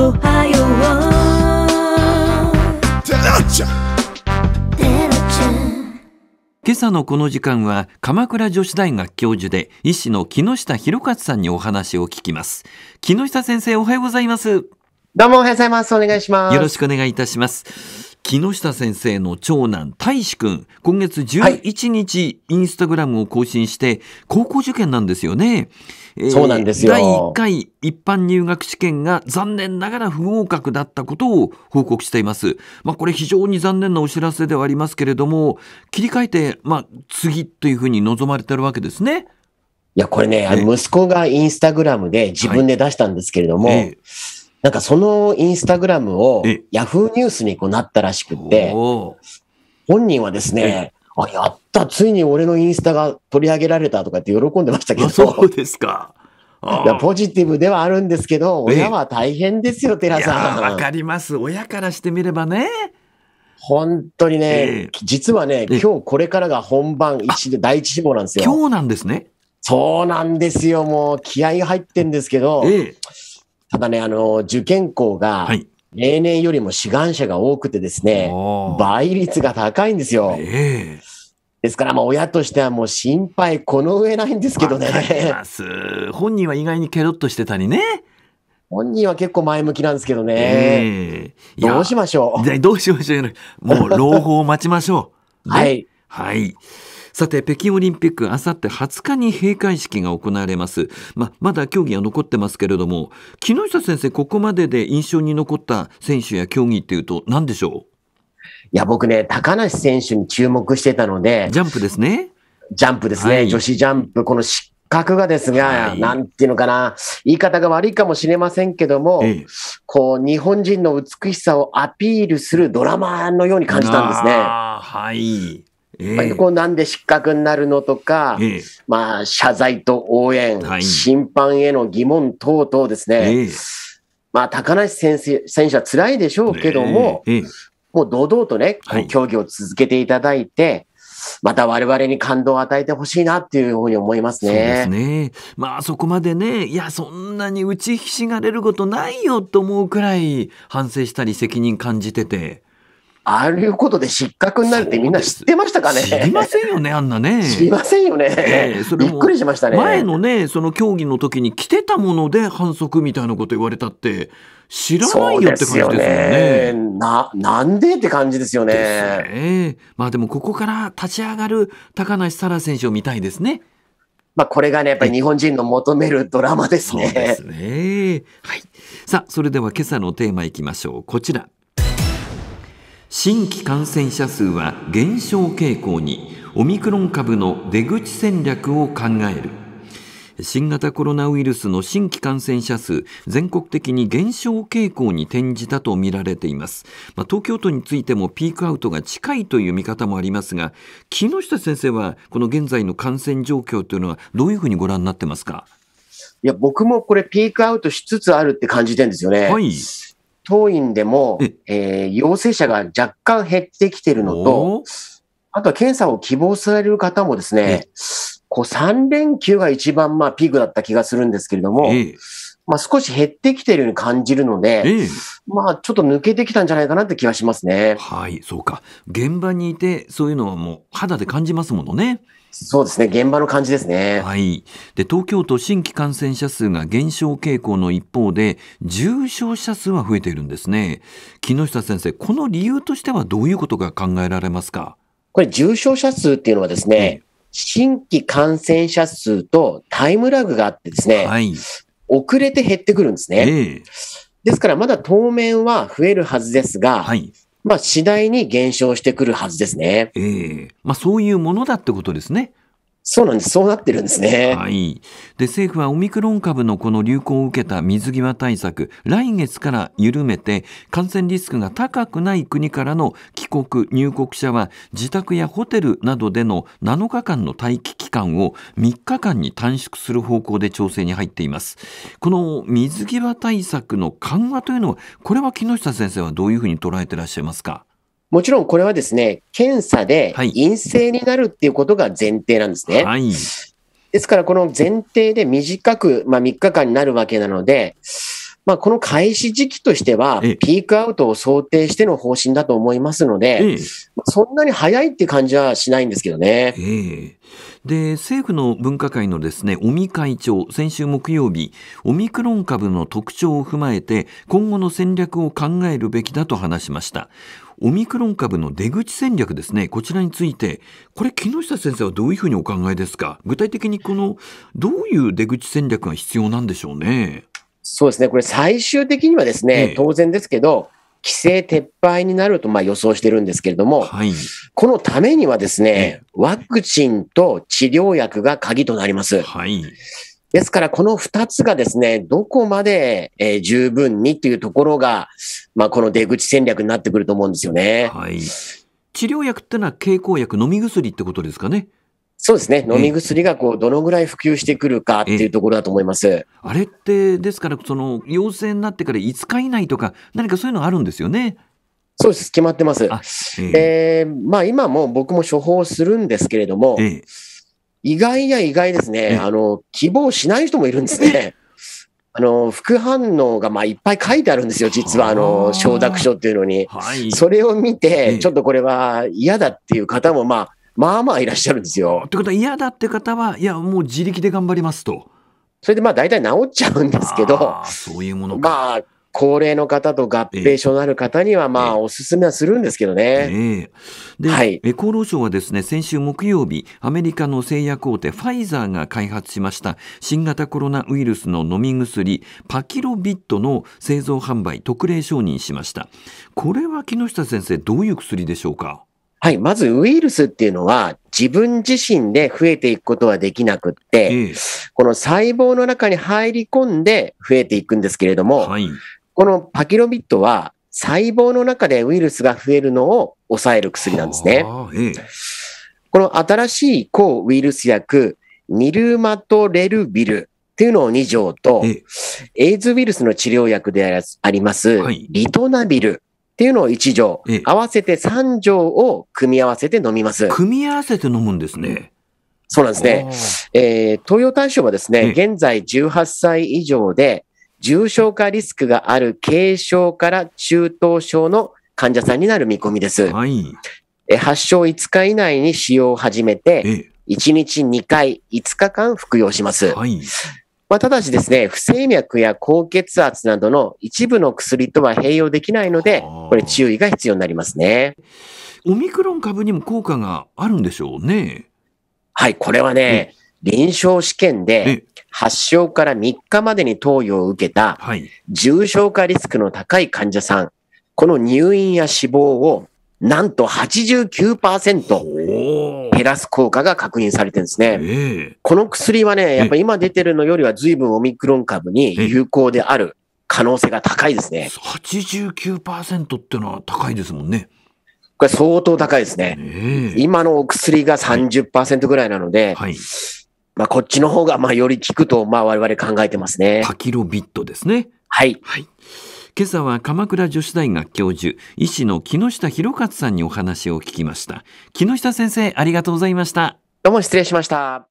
おはようテラちゃん今朝のこの時間は鎌倉女子大学教授で医師の木下博勝さんにお話を聞きます木下先生おはようございますどうもおはようございますお願いしますよろしくお願いいたします木下先生の長男大志くん今月11日、はい、インスタグラムを更新して高校受験なんですよね、そうなんですよ第1回一般入学試験が残念ながら不合格だったことを報告していますまあこれ非常に残念なお知らせではありますけれども切り替えてまあ次というふうに望まれてるわけですねいやこれね、息子がインスタグラムで自分で出したんですけれども、はいえーなんかそのインスタグラムをヤフーニュースにこうなったらしくて、本人はですね、あ、やった、ついに俺のインスタが取り上げられたとかって喜んでましたけど。そうですか。ポジティブではあるんですけど、親は大変ですよ、寺さん。わかります。親からしてみればね。本当にね、実はね、今日これからが本番一で第一志望なんですよ。今日なんですね。そうなんですよ。もう気合入ってんですけど、えただね、あの、受験校が、例年よりも志願者が多くてですね、倍率が高いんですよ。えーですから、まあ、親としてはもう心配、この上ないんですけどね。本人は意外にケロッとしてたりね。本人は結構前向きなんですけどね。えー、どうしましょう。どうしましょう。もう、朗報を待ちましょう。ね、はい。はい。さて、北京オリンピック、あさって20日に閉会式が行われます。ま、まだ競技は残ってますけれども、木下先生、ここまでで印象に残った選手や競技っていうと何でしょういや、僕ね、高梨選手に注目してたので。ジャンプですね。ジャンプですね。はい、女子ジャンプ、この失格がですが、はい、なんていうのかな、言い方が悪いかもしれませんけども、ええ、こう、日本人の美しさをアピールするドラマのように感じたんですね。はい。えー、こうなんで失格になるのとか、えー、まあ、謝罪と応援、はい、審判への疑問等々ですね、えー、まあ、高梨先生選手は辛いでしょうけども、もう堂々とね、競技を続けていただいて、また我々に感動を与えてほしいなっていうふうに思いますね。そうですね。まあそこまでね、いやそんなに打ちひしがれることないよと思うくらい反省したり責任感じてて。ああいうことで失格になるってみんな知ってましたかね知りませんよね、あんなね。知りませんよね。えー、それびっくりしましたね。前のね、その競技の時に着てたもので反則みたいなこと言われたって、知らないよって感じですよね。よねな、なんでって感じですよね。ねまあでもここから立ち上がる高梨沙羅選手を見たいですね。まあ、これがね、やっぱり日本人の求めるドラマですね。そうですね。はい。さあ、それでは今朝のテーマいきましょう。こちら。新規感染者数は減少傾向にオミクロン株の出口戦略を考える新型コロナウイルスの新規感染者数、全国的に減少傾向に転じたとみられています。まあ、東京都についてもピークアウトが近いという見方もありますが、木下先生はこの現在の感染状況というのはどういうふうにご覧になってますかいや、僕もこれピークアウトしつつあるって感じてんですよね。はい。当院でも、えー、陽性者が若干減ってきてるのと、あとは検査を希望される方もですね、こう3連休が一番まあピークだった気がするんですけれども、まあ、少し減ってきてるように感じるので、まあ、ちょっと抜けてきたんじゃないかなって気はしますね。はい、そうか。現場にいて、そういうのはもう肌で感じますものね。そうですね、現場の感じですね。はい。で、東京都新規感染者数が減少傾向の一方で、重症者数は増えているんですね。木下先生、この理由としてはどういうことが考えられますかこれ、重症者数っていうのはですね、新規感染者数とタイムラグがあってですね、はい、遅れて減ってくるんですね。えー、ですから、まだ当面は増えるはずですが、はい、まあ次第に減少してくるはずですね。ええー、まあそういうものだってことですね。そうなんです。そうなってるんですね。はい。で、政府はオミクロン株のこの流行を受けた水際対策、来月から緩めて、感染リスクが高くない国からの帰国、入国者は、自宅やホテルなどでの7日間の待機期間を3日間に短縮する方向で調整に入っています。この水際対策の緩和というのは、これは木下先生はどういうふうに捉えてらっしゃいますかもちろんこれはですね、検査で陰性になるっていうことが前提なんですね。はい、ですから、この前提で短く、まあ、3日間になるわけなので、まあ、この開始時期としては、ピークアウトを想定しての方針だと思いますので、ええ、そんなに早いって感じはしないんですけどね。え、で政府の分科会のですね尾身会長、先週木曜日、オミクロン株の特徴を踏まえて、今後の戦略を考えるべきだと話しました。オミクロン株の出口戦略ですね、こちらについて、これ、木下先生はどういうふうにお考えですか、具体的にこのどういう出口戦略が必要なんでしょうね。そうですね、これ、最終的にはですね、ええ、当然ですけど、規制撤廃になるとまあ予想してるんですけれども、はい、このためにはですね、ワクチンと治療薬が鍵となります。はいですから、この2つがですね、どこまで、えー、十分にっていうところが、まあ、この出口戦略になってくると思うんですよね。はい、治療薬ってのは、経口薬、飲み薬ってことですかね。そうですね。飲み薬がこう、どのぐらい普及してくるかっていうところだと思います。あれって、ですから、その、陽性になってから5日以内とか、何かそういうのあるんですよね。そうです。決まってます。えー、えー、まあ今も僕も処方するんですけれども、えー意外や意外ですね。あの、希望しない人もいるんですね。あの、副反応がまいっぱい書いてあるんですよ、実は、あの、承諾書っていうのに。はい、それを見て、ちょっとこれは嫌だっていう方も、まあ、まあまあいらっしゃるんですよ。ということは、嫌だって方は、いや、もう自力で頑張りますと。それでまあ大体治っちゃうんですけど、そういうものまあ、高齢の方と合併症のある方には、まあ、おすすめはするんですけどね。えー、で、はい、厚労省はですね、先週木曜日、アメリカの製薬大手ファイザーが開発しました新型コロナウイルスの飲み薬、パキロビットの製造販売特例承認しました。これは木下先生、どういう薬でしょうかはい、まずウイルスっていうのは自分自身で増えていくことはできなくって、この細胞の中に入り込んで増えていくんですけれども、はい、このパキロビットは細胞の中でウイルスが増えるのを抑える薬なんですね。この新しい抗ウイルス薬、ニルマトレルビルっていうのを2錠と、エイズウイルスの治療薬であります、リトナビルっていうのを1錠、合わせて3錠を組み合わせて飲みます。組み合わせて飲むんですね。そうなんですね。えー、東洋大賞はですね、現在18歳以上で、重症化リスクがある軽症から中等症の患者さんになる見込みです。はい、発症5日以内に使用を始めて、1日2回5日間服用します。はいまあ、ただしですね、不整脈や高血圧などの一部の薬とは併用できないので、これ注意が必要になりますね。オミクロン株にも効果があるんでしょうね。はい、これはね、臨床試験で発症から3日までに投与を受けた重症化リスクの高い患者さん、この入院や死亡をなんと89%減らす効果が確認されてるんですね。えこの薬はね、やっぱ今出てるのよりは随分オミクロン株に有効である可能性が高いですね。89%っていうのは高いですもんね。これ相当高いですね。今のお薬が30%ぐらいなので、はい、はいまあ、こっちの方が、まあ、より効くと、まあ、我々考えてますね。パキロビットですね。はい。はい。今朝は鎌倉女子大学教授、医師の木下博勝さんにお話を聞きました。木下先生、ありがとうございました。どうも失礼しました。